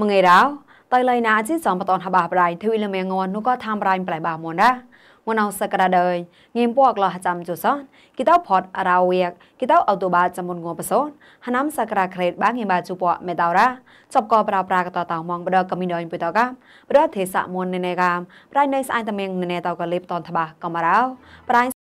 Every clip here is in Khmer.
មងៃរោតៃលៃណាជីសំបតនហបាប្រៃទ្វីលមៀងងននោះក៏តាមរៃប្លែបាមនដែរងនអសក្តាដេយងៀមពកលះចាំជូសនគីតោផតរោវៀកគីតោអូតូបាចមុនងបសូនហណាំសក្តាក្រេតបាងៀមបាជូពមេតោរ៉ាចប់កោប្រាប្រាកតតោមងបដកមីដនពុតកាមបដទេសៈមុននេនេកាមប្រៃនៃស្អាយតមៀងនេនេតោកលេបតនថាបាកំរោប្រៃ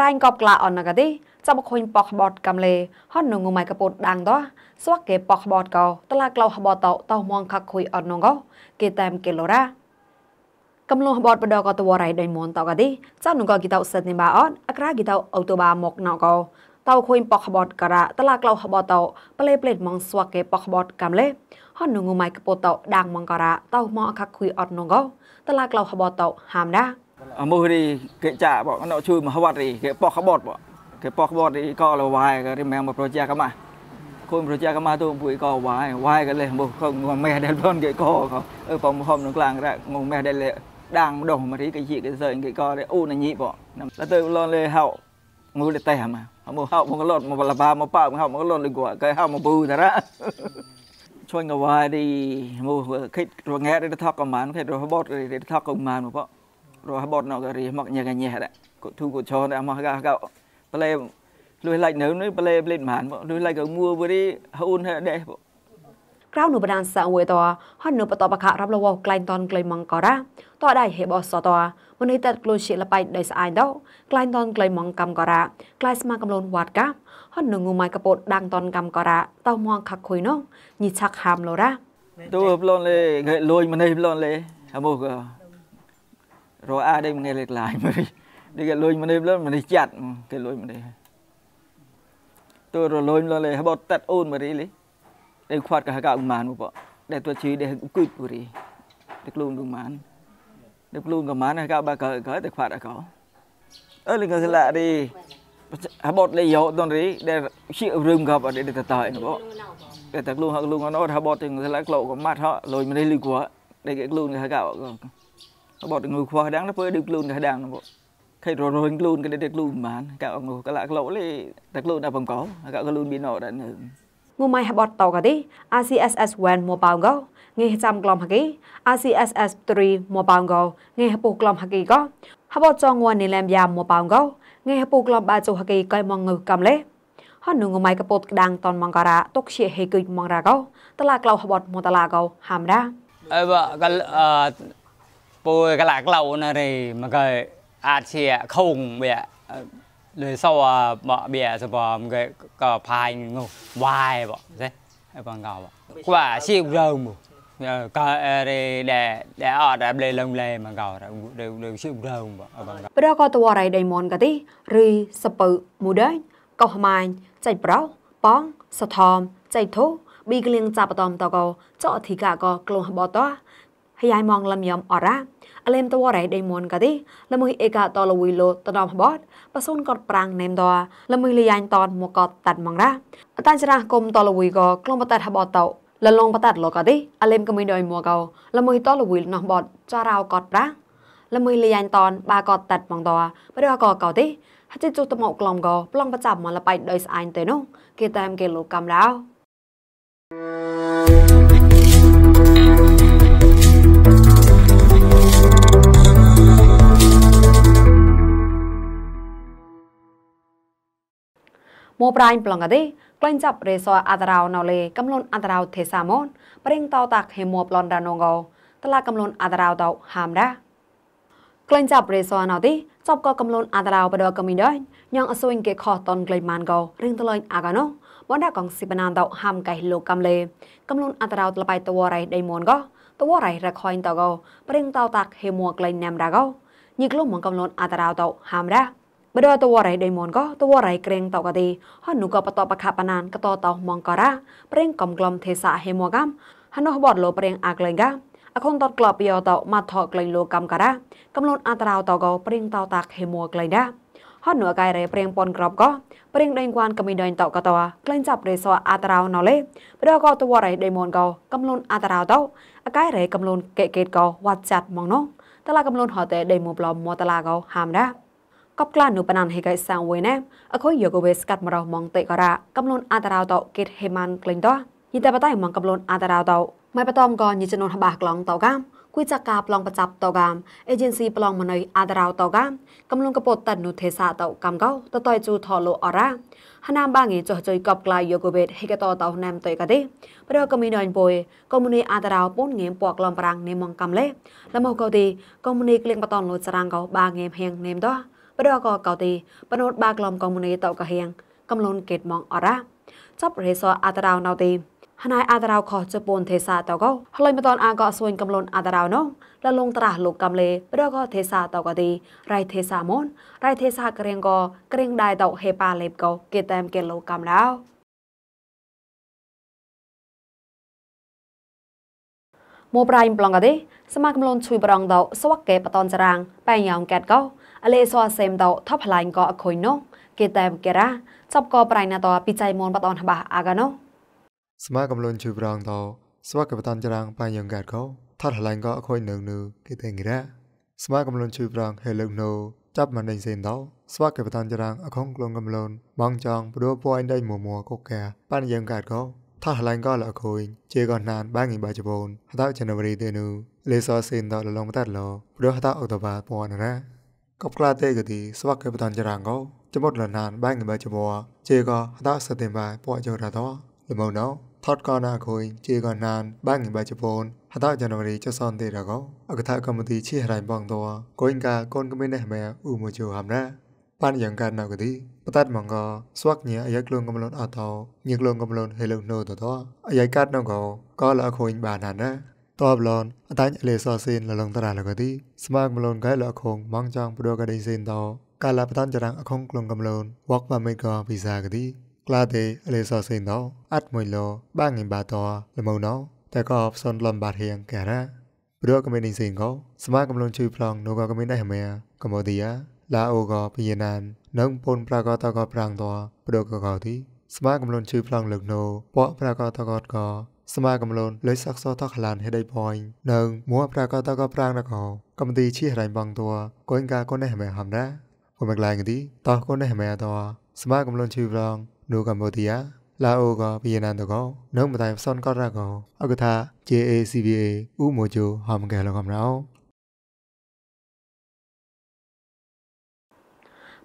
ប្រែងកបក្លាអនកាទេចាប់ខុញប៉ខបតកំលេហនងងម៉ៃកពត ដាងដោះសវកេប៉ខបតកោតឡាក្លោហបតោតោមងខខុយអនងកោគេតាមកេឡូរ៉ាកំឡុងបតបដកតវរៃដេមនតកទេចាប់នងកគីតោសិតនេបាអត់អក្រាគីតោអូតូបាមកណកោតោខុញប៉ខបតការៈតឡាក្លោហបតោប្លេប្លេតមងសវកេប៉ខបតកំលេហនងងម៉ៃកពតោដាងមងការៈតោមងខខុយអនងកោតឡាក្លោហបតោហាមដាมือดีเกะจ่าบอกเราช่วยมาหวัดดีเกะปอกขบดบอกเกะปอกขบดดีก็ลรวายก็ริมแมงมาโปรเจกต์กันมาคนโปรเจกต์กันมาตัวปุ๋ยก็วายวายกันเลยบอกงงแม่เดินพ้นเกะก็เขาเออปอมพอมตรงกลางก็งงแม่เดินเลยดังดงมาที่กิจีกจเซิงกะก็ได้อู้นันยีบอกแล้วเติมลอนเลยเห่างูเลยแต่มาเอามืเห่ามันก็ลดมันปลาบามันป้ามันเห่ามันก็ลดเลยกว่าก็เห่ามันบูแต่ละช่วยกันวายดีมูคิดรัวแง่ได้ทักกับมันคิดรัวบดได้ทักกับมันเพราะរបស់នគរីមកញ៉ាកញ៉ែដែរកូទូកូចរដែរមកកកប្លែលុយឡាច់នៅនេះប្លែប្លែមិនបានលុយឡាច់ក៏មួវរីហ៊ុនហេដែរក្រៅនៅបដានសាវេតហននៅបតបខរាប់លវក្លែងតនក្លែងម៉ងការ៉ាតដៃហេបអសតមនីតក្លូនជាលបៃដៃស្អាយដោក្លែងតនក្លែងម៉ងកម្មការ៉ាក្លែងស្មាកំលូនវត្តកាហននៅងូម៉ៃកពតដាំងតនកម្មការ៉ាតោមងខខុយនោះញីឆាក់ហាមលរ៉ាទូប្លូនលេលួយមនីប្លូនលេហមូករអាដេកមងេលេក្លាយមើលនេះគេលួយមនេះលុយមនេះចាត់គេលួយមនេះទូរលួយលលេហបតតអូនមរីលីដេខ្វាត់កហកអ៊ុម៉ានបបដេទួជីដេគូចពូរីដេក្លូនអ៊ុម៉ានដេក្លូនកម៉ានកបាកើកើដេខ្វាត់អកអើលិកសលារីហបតលេយោតនរីដេជារឹមកបដេតតៃបបដេតក្លូនហកលូនអនអត់ហបតទាំងសលាក្លោកម៉ាត់ហលួយមនេះលីគួដេក្លូនកហកអករបស់ទៅងូខ្វះដាំងទៅដូចខ្លួនទៅដាំងបងខេររញខ្លួនគេទៅខ្លួនប្រហែលកៅងូកលាក់ក្លោលេតែខ្លួនដល់បង្កកៅខ្លួនមានអត់ដែរនឹងងូម៉ៃហបតតកាទី RCSS 1 mobile go ងេះចាំក្លំហកី RCSS 3 mobile go ងេះពុះក្លំហកីក៏ហបតចងងួននិលែមយ៉ាម mobile go ងេះពុះក្លំបាចុហកីកៃមងងើកំលេ ហនងម៉ៃកពតក្តាំងតនមងការ៉ាតុកជាហេគីមងរ៉ាកោតឡាក្លោហបតមតឡាកោហាមរ៉ាអើបកលអឺ bôi cái lạc lâu này thì mà cái à chè không bẹ, ờ, rồi sau à bỏ bẹ, rồi bỏ một cái cờ phai ngô vài bỏ thế bằng gạo bỏ quả siêu rơm bỏ cái để để để ở để lên lông lên mà gạo đã đều đều siêu rơm bỏ bằng gạo bây giờ có tàu này đầy mòn cả tí rồi sập mù đấy cầu mai chạy bao bóng sập thòm chạy thố bị cái liên chạp tòm tàu cầu chọn thì cả có cầu bỏ toa ហយ៉ៃម៉ងលំយំអរ៉ាអលេមតវរ៉ៃដេមុនកទីលំយអេកា តលវីឡូតដំបតបសូនកតប្រាំងណេមដលំយលយ៉ាញ់តនមកកតតាត់ម៉ងរ៉ាអតាចរ៉ាគុំតលវីកក្លងបតាត់ហបតោលលងបតាត់លកទេអលេមកមីដយមួកោលំយតលវីលណោះបតចរោកតប្រាំងលំយលយ៉ាញ់តនបាកតតាត់ម៉ងដប្រកកកោទេហតិជុតមកក្លងកោប្លងបចាប់មកលបៃដោយស្អាញ់ទេនោះគេតាមគេលោកកំរោ thank you មោប្រៃប្លងទេក្លែងចាប់រេសអអតរោណូលេកំលូនអតរោទេសាមនប្រេងតោតាក់ហេមោប្លនរានងកោតឡាកំលូនអតរោតោហាមដាក្លែងចាប់រេសអណោទេចប់ក៏កំលូនអតរោបដកមីដែរញងអសួយគេខោះតនក្លែងម៉ានកោរៀងតលែងអាកាណូបណ្ដាកងស៊ីបណានតោហាមកៃលោកកំលេកំលូនអតរោតលបៃតវរៃដេមនកោតវរៃរខាញ់តោកោប្រេងតោតាក់ហេមោក្លែងណាំដាកោញីក្លុំមកកំលូនអតរោតោហាមដាបដតវរៃដេមនក៏តវរៃក្រេងតកទេហនុក៏បតបខបណានកតតោមងករ៉ាប្រេងកំក្លំទេសៈហេមកាមហនុបតលោប្រេងអាក្លែងកាអខុនតតក្លបយោតម៉ាត់ថក្លែងលោកំការ៉ាកំលូនអត្រោតកោប្រេងតតាខេមួក្លែងដាហនុកាយរេប្រេងពនក្របកោប្រេងដេងគួនកំមីដេងតកតក្លែងចាប់រេសអត្រោណលេប្រដកតវរៃដេមនកោកំលូនអត្រោតអកាយរេកំលូនកេកេតកោវ៉ាត់ចាត់ម៉ងណូតឡាកំលូនហតេដេមប្លមមតឡាកោហាមដាកបក្លានុបណានហេកៃសាងវេណេអខុយយកវេស្កាត់មរោមងតេការៈកំលូនអតារោតោកេតហេម៉ានក្លេងតោយិតបតៃមងកំលូនអតារោតោម៉ៃបតំកោញិចនុនហបាក្លងតោកាមគួយចាកាប្លងប្រចាំតោកាមអេเจนស៊ីប្លងមណៃអតារោតោកាមកំលូនកពតតនុទេសាតោកាមកោតតយជូថលោអរ៉ាហណាមបាងេចោះចុយកបក្លាយកវេតហេកតោតោណាំតេកាទេប្រកមីណៃបុយកុំមុនីអតារោពូនងេមពកលំប្រាំងនេមងកំលេលមកោទេកុំមុនីក្លៀងបតំលោចរាងកោបាងេមហៀងនេមតោប្រកកោទីបណូតបាក្លំកងមុនីតកហៀងកំលូនកេតម៉ងអរ៉ាចប់រេសអតារោណៅទីហណៃអតារោខជប៉ុនទេសាតកោហើយមិនតនអាកោសួនកំលូនអតារោណូលលងត្រាស់លោកកំលេប្រកទេសាតកោទីរៃទេសាមនរៃទេសាក្រៀងកោក្រៀងដៃតហេប៉ាលេបកោកេតែមកេលោកកំឡោមោប្រៃប្លងកទេសមាគមលូនជួយប្រងដោសវកេបតនចរាងបែងយ៉ងកែតកោអលេសអសេមតោថបផ្លាញ់ក៏អខុយនោះគេតែកេរ៉ាចាប់ក៏ប្រៃណាតោពីចៃមន បតនបាអាកានោះស្មាកំលុនជឺប្រងតោស្វាកបតនចរាងបាញ់យ៉ាងកាត់កោថតផ្លាញ់ក៏អខុយនឹងនឺគេតែកេរ៉ាស្មាកំលុនជឺប្រង ហេលឹកណូចាប់មិនដេញសេនតោស្វាកបតនចរាងអខុងក្លងកំលុនបងចង់ព្រោះពួយដៃមួមួកុកកាបាញ់យ៉ាងកាត់កោថតឡាញ់ក៏លអខូនជាក៏ណានបាងងីបាជបូនហតៅចនវរីទេនូលេសអសិនដល់លងតតឡព្រោះហតៅអុកតបាពួនរ៉ាកបក្លាទេកទីស្វាក់កេបតានចរាងកោចមុតលណានបែងកបែចមួជេកអតាសតិបាយពួកចរតោលមោណោថតកណាខុយជេកណានបែងកបែចពូនហតចនវរីចសនទេរកោអកថាកម្មទីឈិរៃបងតោកូនកាកូនកមេណេះមែអ៊ូមជូហាំណាបានយ៉ាងកាណកទីបតតមងកស្វាក់ញាអាយកលងកំលនអតោញាកលងកំលនហេលុណូតតោអាយកាតណកោកលអខុយបានណាតបឡនអតាញ់លេសសិនលលងតរាលកទីស្មាកមលនកែលអខងម៉ងចង់ព្រោះកដេសិនតកាលាបតានចរាងអខងក្លងកំលូនវកបាមេកវិសាកទីក្លាទេលេសសិនតអាត់មួយលបាងិបាតលមោណោតែក៏អបសនលំបាត់ហៀងការ៉ាព្រោះកមេនិសិនកស្មាកមលនជួយប្លងនូកកមេដៃហមេកម្ពុជាឡាអូកពយណាននឹងពូនប្រកតកប្រាងតព្រោះកកទីស្មាកមលនជួយប្លងលើកណូពកប្រកតកតកស្មាកំលូនលុយសាក់សោថខ្លានហេដៃផយនឹងមួប្រាកតកប្រាងណកោកំទីជារៃបងតัวកូនកាកូនណេះមែហំណាពុំក្លែងទីតោះកូនណេះមែតោស្មាកំលូនជីប្រងនូកម្ពុជាឡាអូក៏ពីណានតកោនៅមិនតែសនក៏រកោអកថា JACVA ឧមូជូហំកែលកំណោ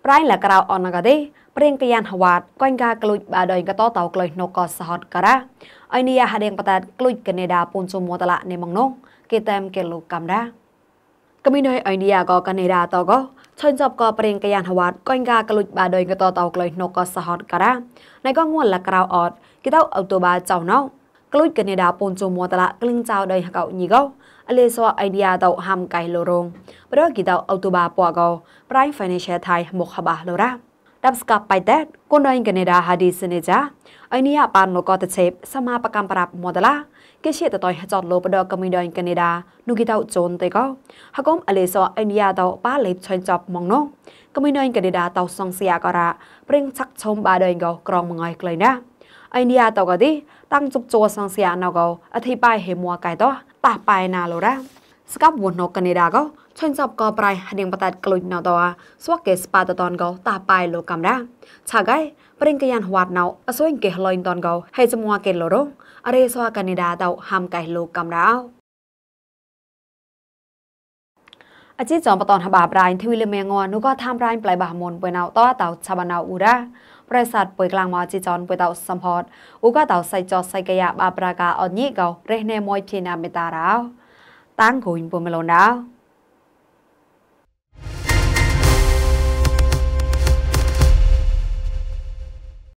ប្រៃលក្រៅអនកាទេព្រៀងកយ៉ាងហវាតកូនកាក្លូចបាដេងកតតោក្លុយនុកក៏សហតការ៉ាអីនីយ៉ាហាដេងបតាតក្លុចកណេដាពូនសុមតឡានេម៉ងនោះគេតាមគេលោកកាំដាកមីណៃអីនីយ៉ាក៏កណេដាតក៏ឆើញចប់ក៏ប្រេងកយ៉ាងហវត្តកូនកាក្លុចបាដោយក៏តតក្លុយនោះក៏សហតការ៉ាណៃក៏ងួនលក្រៅអត់គេតអូតូបាចៅណោក្លុចកណេដាពូនសុមតឡាក្លឹងចៅដោយហកញីក៏អលេសអៃឌីយ៉ាតហាំកៃលរងប្រកគីតអូតូបាពកោប្រៃ financial thai មកហបាលរ៉ា damska paite kondain ganera hadi seneja ainia pan no kota chep sama pakam parap modala ke she ta toy hajot lo podo kamidoin ganera nugitau chon te ko hakom aleso ainia tau pa lep choin chop mong no kamidoin ganera tau song sia kara preng chak chom ba doin go krong mongoi klei na ឥណ្ឌាតកទីតាំងជុកជួសងសៀណកអធិបាយហេមួកៃតោតះបាយណាលរ៉ាស្កាប់វណ្ណកនេដាក៏ឆាញ់សបក៏ប្រៃហៀងបតាត់ក្លុយណៅតោស្វកេស្ប៉ាតតនក៏តាប៉ៃលោកកំដាឆាកៃប្រេងកយ៉ានហវ៉ាត់ណៅអសួយកេះលុយតនក៏ហេសមួកេលរងអរេសវកនេដាតោហាំកៃលោកកំដាអជីចំបតនហបាប្រៃទ្វីលមៀងងនោះក៏ថាំប្រៃប្លៃបាមុនបុណៅតតោឆាបាណៅអ៊ូរ៉ាប្រេសាទពុយក្លាំងមកជីចនពុយតោសំផតអ៊ូក៏តោសៃចោសៃកយ៉ាបាប្រាកាអត់ញីកោរេះណេមួយភីណាមេតារោตั้งหุ่นปุ่มลงดาว